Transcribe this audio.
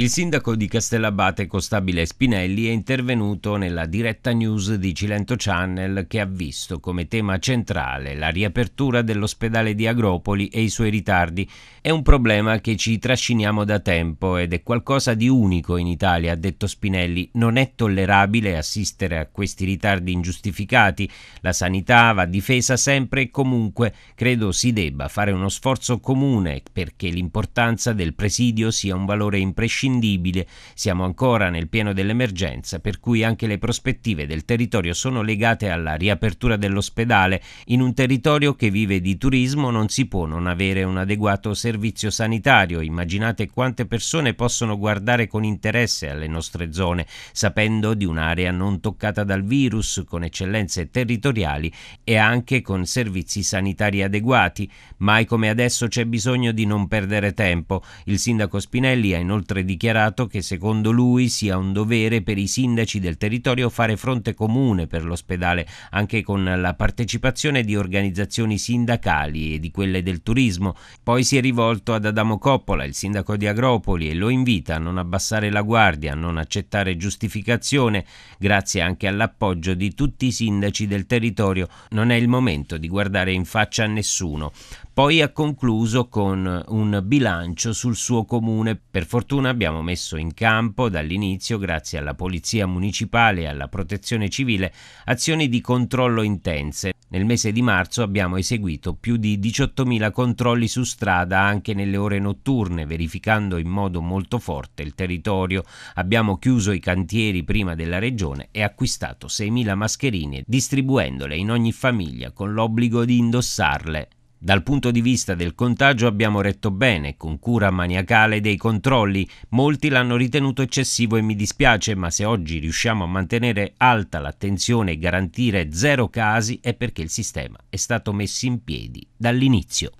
Il sindaco di Castellabate Costabile Spinelli è intervenuto nella diretta news di Cilento Channel che ha visto come tema centrale la riapertura dell'ospedale di Agropoli e i suoi ritardi. È un problema che ci trasciniamo da tempo ed è qualcosa di unico in Italia, ha detto Spinelli. Non è tollerabile assistere a questi ritardi ingiustificati. La sanità va difesa sempre e comunque. Credo si debba fare uno sforzo comune perché l'importanza del presidio sia un valore imprescindibile imprescindibile. Siamo ancora nel pieno dell'emergenza, per cui anche le prospettive del territorio sono legate alla riapertura dell'ospedale. In un territorio che vive di turismo non si può non avere un adeguato servizio sanitario. Immaginate quante persone possono guardare con interesse alle nostre zone, sapendo di un'area non toccata dal virus, con eccellenze territoriali e anche con servizi sanitari adeguati. Mai come adesso c'è bisogno di non perdere tempo. Il sindaco Spinelli ha inoltre dichiarato dichiarato che secondo lui sia un dovere per i sindaci del territorio fare fronte comune per l'ospedale, anche con la partecipazione di organizzazioni sindacali e di quelle del turismo. Poi si è rivolto ad Adamo Coppola, il sindaco di Agropoli, e lo invita a non abbassare la guardia, a non accettare giustificazione, grazie anche all'appoggio di tutti i sindaci del territorio. Non è il momento di guardare in faccia a nessuno. Poi ha concluso con un bilancio sul suo comune. Per fortuna abbiamo messo in campo dall'inizio, grazie alla Polizia Municipale e alla Protezione Civile, azioni di controllo intense. Nel mese di marzo abbiamo eseguito più di 18.000 controlli su strada anche nelle ore notturne, verificando in modo molto forte il territorio. Abbiamo chiuso i cantieri prima della regione e acquistato 6.000 mascherine, distribuendole in ogni famiglia con l'obbligo di indossarle. Dal punto di vista del contagio abbiamo retto bene, con cura maniacale dei controlli. Molti l'hanno ritenuto eccessivo e mi dispiace, ma se oggi riusciamo a mantenere alta l'attenzione e garantire zero casi è perché il sistema è stato messo in piedi dall'inizio.